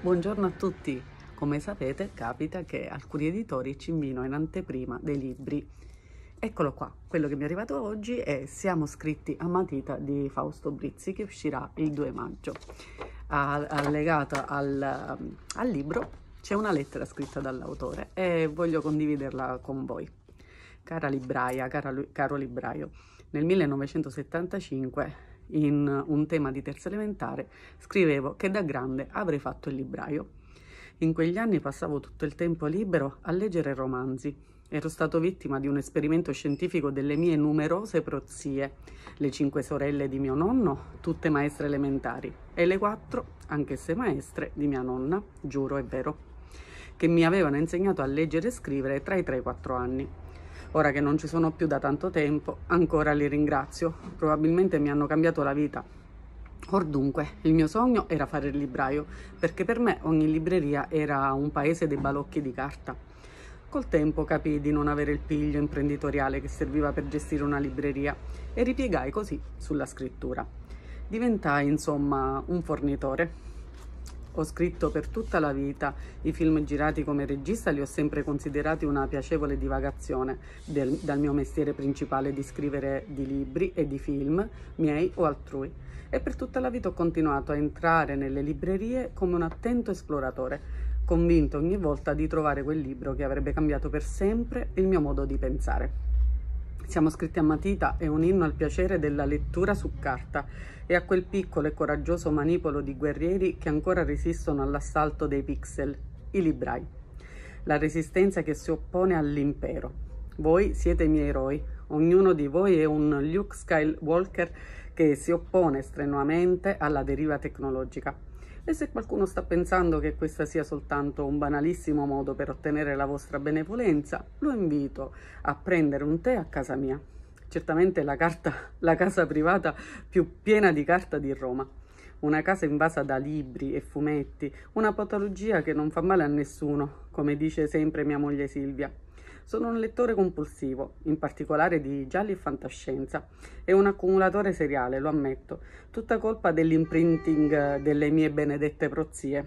Buongiorno a tutti. Come sapete, capita che alcuni editori ci invino in anteprima dei libri. Eccolo qua, quello che mi è arrivato oggi è Siamo scritti a matita di Fausto Brizzi che uscirà il 2 maggio. Allegata al, al libro c'è una lettera scritta dall'autore e voglio condividerla con voi. Cara libraia, cara, caro libraio, nel 1975 in un tema di terza elementare, scrivevo che da grande avrei fatto il libraio. In quegli anni passavo tutto il tempo libero a leggere romanzi. Ero stato vittima di un esperimento scientifico delle mie numerose prozie, le cinque sorelle di mio nonno, tutte maestre elementari, e le quattro, anch'esse maestre, di mia nonna, giuro è vero, che mi avevano insegnato a leggere e scrivere tra i 3 e i 4 anni ora che non ci sono più da tanto tempo, ancora li ringrazio. Probabilmente mi hanno cambiato la vita. Or dunque, il mio sogno era fare il libraio, perché per me ogni libreria era un paese dei balocchi di carta. Col tempo capii di non avere il piglio imprenditoriale che serviva per gestire una libreria e ripiegai così sulla scrittura. Diventai insomma un fornitore, ho scritto per tutta la vita, i film girati come regista li ho sempre considerati una piacevole divagazione del, dal mio mestiere principale di scrivere di libri e di film, miei o altrui. E per tutta la vita ho continuato a entrare nelle librerie come un attento esploratore, convinto ogni volta di trovare quel libro che avrebbe cambiato per sempre il mio modo di pensare. Siamo scritti a matita e un inno al piacere della lettura su carta e a quel piccolo e coraggioso manipolo di guerrieri che ancora resistono all'assalto dei pixel, i librai. La resistenza che si oppone all'impero. Voi siete i miei eroi, ognuno di voi è un Luke Skywalker che si oppone strenuamente alla deriva tecnologica. E se qualcuno sta pensando che questa sia soltanto un banalissimo modo per ottenere la vostra benevolenza, lo invito a prendere un tè a casa mia. Certamente la, carta, la casa privata più piena di carta di Roma una casa invasa da libri e fumetti, una patologia che non fa male a nessuno, come dice sempre mia moglie Silvia. Sono un lettore compulsivo, in particolare di gialli e fantascienza, e un accumulatore seriale, lo ammetto, tutta colpa dell'imprinting eh, delle mie benedette prozie.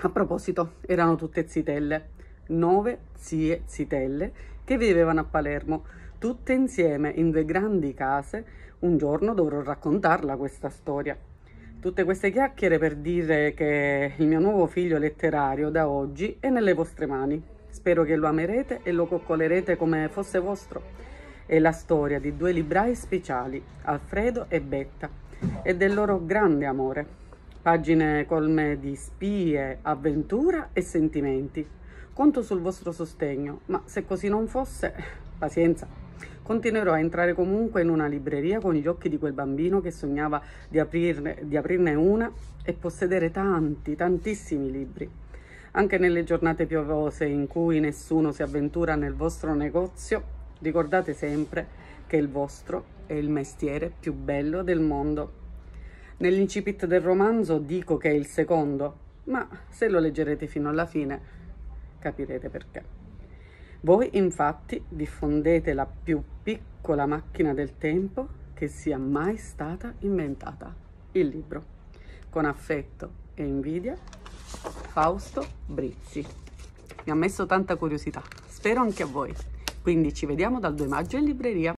A proposito, erano tutte zitelle, nove zie zitelle che vivevano a Palermo, tutte insieme in due grandi case. Un giorno dovrò raccontarla questa storia tutte queste chiacchiere per dire che il mio nuovo figlio letterario da oggi è nelle vostre mani. Spero che lo amerete e lo coccolerete come fosse vostro. È la storia di due librai speciali, Alfredo e Betta, e del loro grande amore. Pagine colme di spie, avventura e sentimenti. Conto sul vostro sostegno, ma se così non fosse, pazienza. Continuerò a entrare comunque in una libreria con gli occhi di quel bambino che sognava di aprirne, di aprirne una e possedere tanti, tantissimi libri anche nelle giornate piovose in cui nessuno si avventura nel vostro negozio, ricordate sempre che il vostro è il mestiere più bello del mondo. Nell'incipit del romanzo dico che è il secondo, ma se lo leggerete fino alla fine capirete perché. Voi infatti diffondete la più piccola macchina del tempo che sia mai stata inventata, il libro. Con affetto e invidia, Fausto Brizzi. Mi ha messo tanta curiosità, spero anche a voi. Quindi ci vediamo dal 2 maggio in libreria.